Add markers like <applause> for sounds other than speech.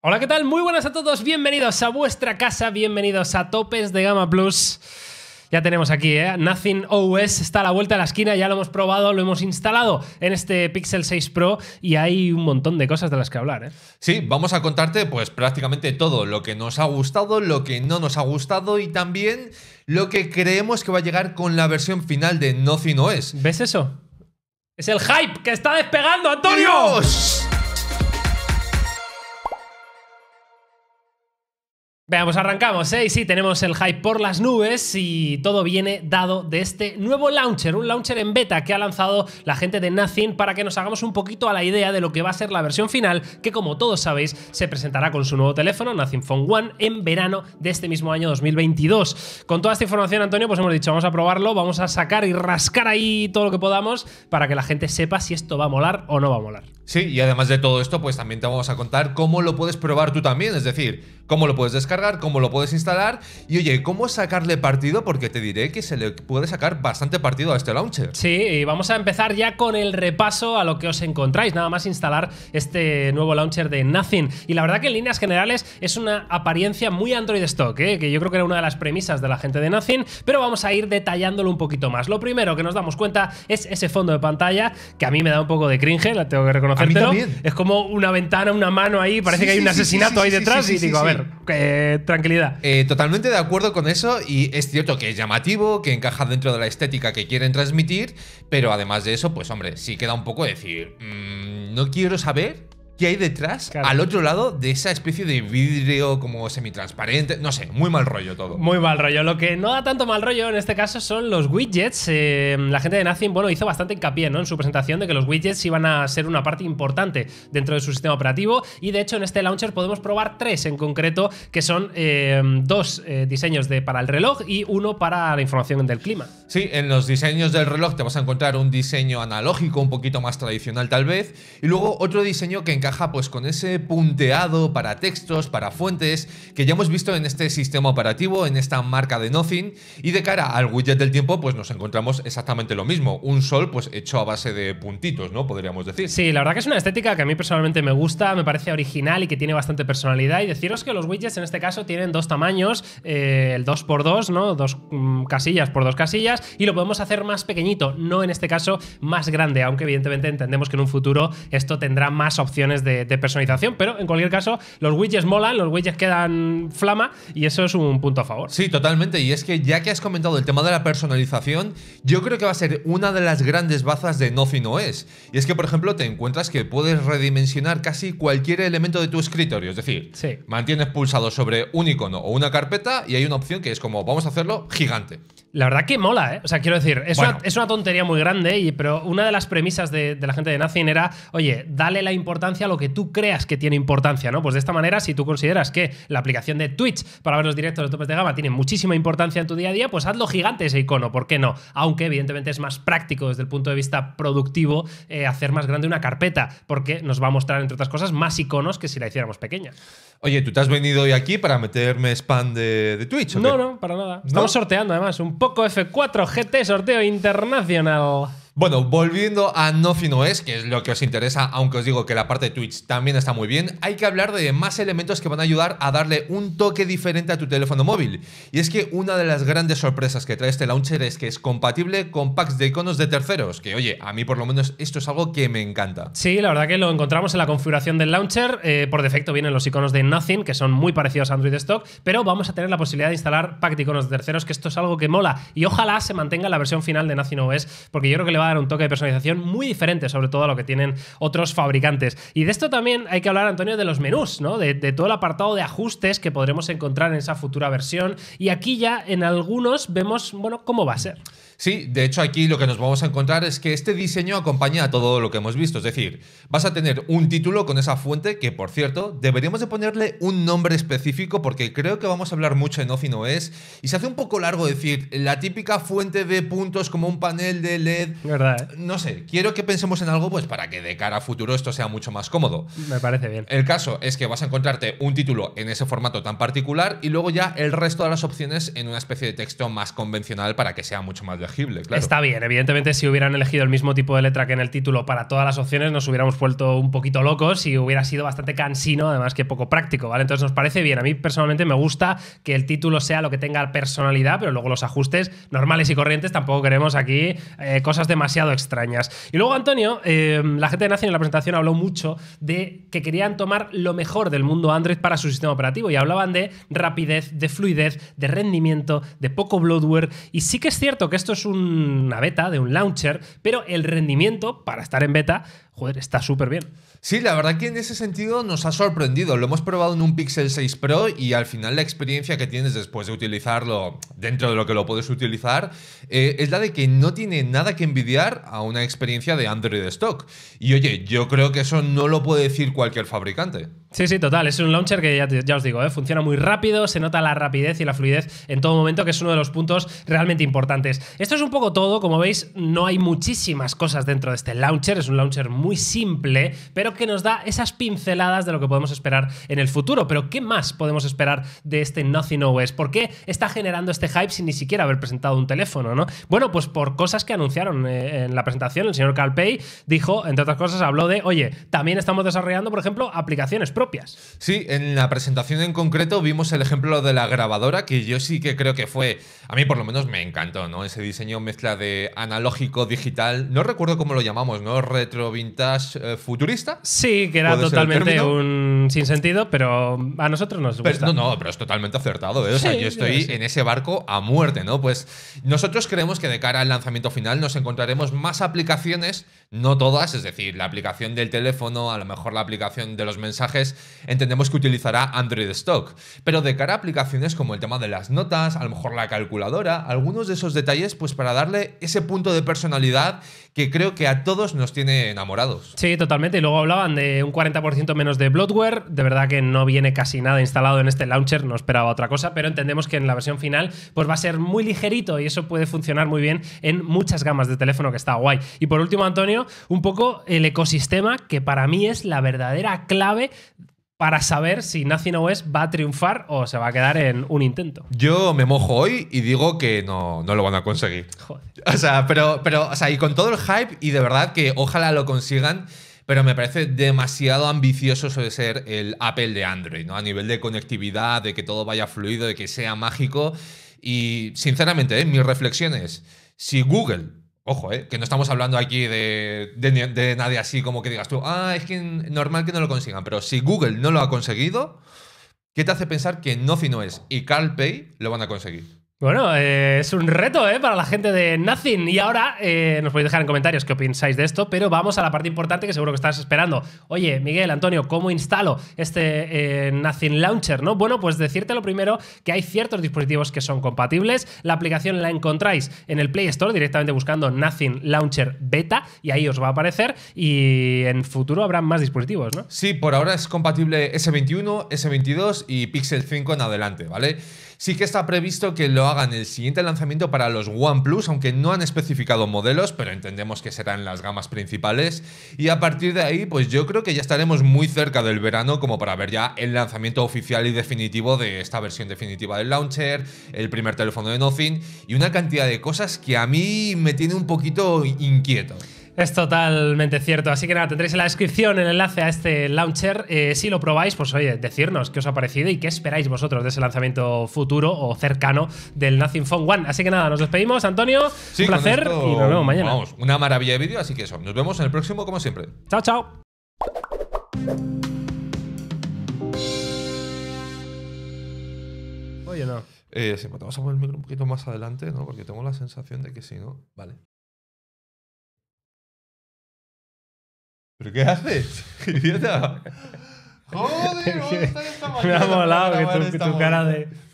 Hola, ¿qué tal? Muy buenas a todos, bienvenidos a vuestra casa, bienvenidos a Topes de Gama Plus. Ya tenemos aquí, ¿eh? Nothing OS está a la vuelta de la esquina, ya lo hemos probado, lo hemos instalado en este Pixel 6 Pro y hay un montón de cosas de las que hablar, ¿eh? Sí, vamos a contarte pues prácticamente todo, lo que nos ha gustado, lo que no nos ha gustado y también lo que creemos que va a llegar con la versión final de Nothing OS. ¿Ves eso? Es el hype que está despegando, Antonio. Veamos, arrancamos, ¿eh? Y sí, tenemos el hype por las nubes y todo viene dado de este nuevo launcher, un launcher en beta que ha lanzado la gente de Nothing para que nos hagamos un poquito a la idea de lo que va a ser la versión final, que como todos sabéis, se presentará con su nuevo teléfono, Nothing Phone One, en verano de este mismo año 2022. Con toda esta información, Antonio, pues hemos dicho, vamos a probarlo, vamos a sacar y rascar ahí todo lo que podamos para que la gente sepa si esto va a molar o no va a molar. Sí, y además de todo esto, pues también te vamos a contar cómo lo puedes probar tú también, es decir, cómo lo puedes descargar, cómo lo puedes instalar y oye, cómo sacarle partido, porque te diré que se le puede sacar bastante partido a este launcher. Sí, y vamos a empezar ya con el repaso a lo que os encontráis, nada más instalar este nuevo launcher de Nothing. Y la verdad que en líneas generales es una apariencia muy Android Stock, ¿eh? que yo creo que era una de las premisas de la gente de Nothing, pero vamos a ir detallándolo un poquito más. Lo primero que nos damos cuenta es ese fondo de pantalla, que a mí me da un poco de cringe, la tengo que reconocer es como una ventana, una mano ahí, parece que hay un asesinato ahí detrás y digo, a ver, tranquilidad. Eh, totalmente de acuerdo con eso y es cierto que es llamativo, que encaja dentro de la estética que quieren transmitir, pero además de eso, pues hombre, sí queda un poco decir, mm, no quiero saber que hay detrás, al otro lado de esa especie de vidrio como semitransparente. No sé, muy mal rollo todo. Muy mal rollo. Lo que no da tanto mal rollo en este caso son los widgets. Eh, la gente de Nothing bueno, hizo bastante hincapié ¿no? en su presentación de que los widgets iban a ser una parte importante dentro de su sistema operativo. Y de hecho, en este launcher podemos probar tres en concreto, que son eh, dos eh, diseños de, para el reloj y uno para la información del clima. Sí, en los diseños del reloj te vas a encontrar un diseño analógico, un poquito más tradicional tal vez, y luego otro diseño que cada pues con ese punteado para textos, para fuentes que ya hemos visto en este sistema operativo, en esta marca de Nothing y de cara al widget del tiempo pues nos encontramos exactamente lo mismo, un sol pues hecho a base de puntitos, ¿no? Podríamos decir. Sí, la verdad que es una estética que a mí personalmente me gusta, me parece original y que tiene bastante personalidad y deciros que los widgets en este caso tienen dos tamaños, eh, el 2x2, ¿no? Dos mm, casillas por dos casillas y lo podemos hacer más pequeñito, no en este caso más grande, aunque evidentemente entendemos que en un futuro esto tendrá más opciones de, personalización, pero en cualquier caso, los widgets molan, los widgets quedan flama y eso es un punto a favor. Sí, totalmente. Y es que ya que has comentado el tema de la personalización, yo creo que va a ser una de las grandes bazas de Nothing OS. Y es que, por ejemplo, te encuentras que puedes redimensionar casi cualquier elemento de tu escritorio. Es decir, mantienes pulsado sobre un icono o una carpeta y hay una opción que es como, vamos a hacerlo gigante. La verdad que mola, ¿eh? O sea, quiero decir, es, una, tontería muy grande, y, pero una de las premisas de, la gente de Nothing era, oye, dale la importancia lo que tú creas que tiene importancia, ¿no? Pues de esta manera, si tú consideras que la aplicación de Twitch para ver los directos de topes de gama tiene muchísima importancia en tu día a día, pues hazlo gigante ese icono, ¿por qué no? Aunque evidentemente es más práctico desde el punto de vista productivo eh, hacer más grande una carpeta, porque nos va a mostrar, entre otras cosas, más iconos que si la hiciéramos pequeña. Oye, ¿tú te has venido hoy aquí para meterme spam de, Twitch? no, no, para nada. Estamos sorteando además un poco F4 GT sorteo internacional. Bueno, volviendo a Nothing OS, que es lo que os interesa, aunque os digo que la parte de Twitch también está muy bien, hay que hablar de más elementos que van a ayudar a darle un toque diferente a tu teléfono móvil. Y es que una de las grandes sorpresas que trae este launcher es que es compatible con packs de iconos de terceros, que oye, a mí por lo menos esto es algo que me encanta. Sí, la verdad que lo encontramos en la configuración del launcher. Eh, por defecto vienen los iconos de Nothing, que son muy parecidos a Android Stock, pero vamos a tener la posibilidad de instalar packs de iconos de terceros, que esto es algo que mola. Y ojalá se mantenga la versión final de Nothing OS, porque yo creo que le va un toque de personalización muy diferente, sobre todo a lo que tienen otros fabricantes. Y de esto también hay que hablar, Antonio, de los menús, ¿no? De, todo el apartado de ajustes que podremos encontrar en esa futura versión. Y aquí ya en algunos vemos, bueno, cómo va a ser. Sí, de hecho aquí lo que nos vamos a encontrar es que este diseño acompaña a todo lo que hemos visto, es decir, vas a tener un título con esa fuente que, por cierto, deberíamos de ponerle un nombre específico porque creo que vamos a hablar mucho en Ofino y se hace un poco largo decir la típica fuente de puntos como un panel de LED. ¿eh? No sé, quiero que pensemos en algo pues para que de cara a futuro esto sea mucho más cómodo. Me parece bien. El caso es que vas a encontrarte un título en ese formato tan particular y luego ya el resto de las opciones en una especie de texto más convencional para que sea mucho más Está bien, evidentemente si hubieran elegido el mismo tipo de letra que en el título para todas las opciones nos hubiéramos vuelto un poquito locos y hubiera sido bastante cansino, además que poco práctico, ¿vale? Entonces nos parece bien, a mí personalmente me gusta que el título sea lo que tenga personalidad, pero luego los ajustes normales y corrientes tampoco queremos aquí eh, cosas demasiado extrañas. Y luego Antonio, eh, la gente de Nación en la presentación habló mucho de que querían tomar lo mejor del mundo Android para su sistema operativo y hablaban de rapidez, de fluidez, de rendimiento, de poco bloatware y sí que es cierto que esto es es una beta de un launcher, pero el rendimiento para estar en beta joder, está súper bien. Sí, la verdad que en ese sentido nos ha sorprendido. Lo hemos probado en un Pixel 6 Pro y al final la experiencia que tienes después de utilizarlo dentro de lo que lo puedes utilizar eh, es la de que no tiene nada que envidiar a una experiencia de Android stock. Y oye, yo creo que eso no lo puede decir cualquier fabricante. Sí, sí, total. Es un launcher que ya, os digo, eh, funciona muy rápido, se nota la rapidez y la fluidez en todo momento, que es uno de los puntos realmente importantes. Esto es un poco todo, como veis, no hay muchísimas cosas dentro de este launcher, es un launcher muy muy simple, pero que nos da esas pinceladas de lo que podemos esperar en el futuro. Pero ¿qué más podemos esperar de este Nothing OS? ¿Por qué está generando este hype sin ni siquiera haber presentado un teléfono? ¿no? Bueno, pues por cosas que anunciaron eh, en la presentación. El señor Calpey dijo, entre otras cosas, habló de, oye, también estamos desarrollando, por ejemplo, aplicaciones propias. Sí, en la presentación en concreto vimos el ejemplo de la grabadora, que yo sí que creo que fue, a mí por lo menos me encantó, ¿no? Ese diseño mezcla de analógico, digital, no recuerdo cómo lo llamamos, ¿no? Retro, eh, futurista. Sí, que era totalmente un sin sentido pero a nosotros nos gusta. Pero, no, no, pero es totalmente acertado. ¿eh? yo estoy en ese barco a muerte, ¿no? Pues nosotros creemos que de cara al lanzamiento final nos encontraremos más aplicaciones, no todas, es decir, la aplicación del teléfono, a lo mejor la aplicación de los mensajes, entendemos que utilizará Android Stock. Pero de cara a aplicaciones como el tema de las notas, a lo mejor la calculadora, algunos de esos detalles, pues para darle ese punto de personalidad que creo que a todos nos tiene enamorado Sí, totalmente. Y luego hablaban de un 40% menos de Bloodware. De verdad que no viene casi nada instalado en este launcher, no esperaba otra cosa, pero entendemos que en la versión final pues va a ser muy ligerito y eso puede funcionar muy bien en muchas gamas de teléfono, que está guay. Y por último, Antonio, un poco el ecosistema que para mí es la verdadera clave para saber si Nothing OS va a triunfar o se va a quedar en un intento. Yo me mojo hoy y digo que no, no lo van a conseguir. O sea, pero, pero, o sea, y con todo el hype, y de verdad que ojalá lo consigan, pero me parece demasiado ambicioso de ser el Apple de Android, ¿no? A nivel de conectividad, de que todo vaya fluido, de que sea mágico. Y sinceramente, ¿eh? mis reflexiones, si Google Ojo, eh, que no estamos hablando aquí de, nadie así como que digas tú, ah, es que normal que no lo consigan, pero si Google no lo ha conseguido, ¿qué te hace pensar que no es y Pay lo van a conseguir? Bueno, eh, es un reto ¿eh? para la gente de Nothing. Y ahora eh, nos podéis dejar en comentarios qué pensáis de esto, pero vamos a la parte importante que seguro que estás esperando. Oye, Miguel, Antonio, ¿cómo instalo este eh, Nothing Launcher? ¿no? Bueno, pues decirte lo primero que hay ciertos dispositivos que son compatibles. La aplicación la encontráis en el Play Store directamente buscando Nothing Launcher Beta y ahí os va a aparecer. Y en futuro habrá más dispositivos, ¿no? Sí, por ahora es compatible S21, S22 y Pixel 5 en adelante, ¿vale? Sí que está previsto que lo hagan el siguiente lanzamiento para los OnePlus, aunque no han especificado modelos, pero entendemos que serán las gamas principales. Y a partir de ahí, pues yo creo que ya estaremos muy cerca del verano como para ver ya el lanzamiento oficial y definitivo de esta versión definitiva del launcher, el primer teléfono de Nothing y una cantidad de cosas que a mí me tiene un poquito inquieto. Es totalmente cierto. Así que nada, tendréis en la descripción el enlace a este launcher. Eh, si lo probáis, pues oye, decirnos qué os ha parecido y qué esperáis vosotros de ese lanzamiento futuro o cercano del Nothing Phone One. Así que nada, nos despedimos, Antonio. un placer y nos vemos mañana. Vamos, una maravilla de vídeo, así que eso. Nos vemos en el próximo, como siempre. Chao, chao. Oye, no. Eh, sí, pues te a poner el micro un poquito más adelante, ¿no? Porque tengo la sensación de que sí, ¿no? Vale. qué haces? <laughs> ¡Idiota! ¡Joder! <laughs> Me ha molado que tu cara de...